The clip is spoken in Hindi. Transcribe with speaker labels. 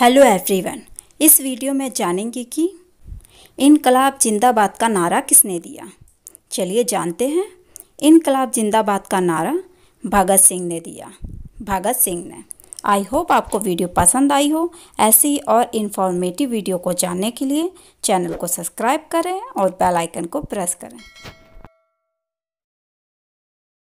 Speaker 1: हेलो एवरीवन इस वीडियो में जानेंगे कि इनकलाब जिंदाबाद का नारा किसने दिया चलिए जानते हैं इनकलाब जिंदाबाद का नारा भगत सिंह ने दिया भगत सिंह ने आई होप आपको वीडियो पसंद आई हो ऐसी और इन्फॉर्मेटिव वीडियो को जानने के लिए चैनल को सब्सक्राइब करें और बेल आइकन को प्रेस करें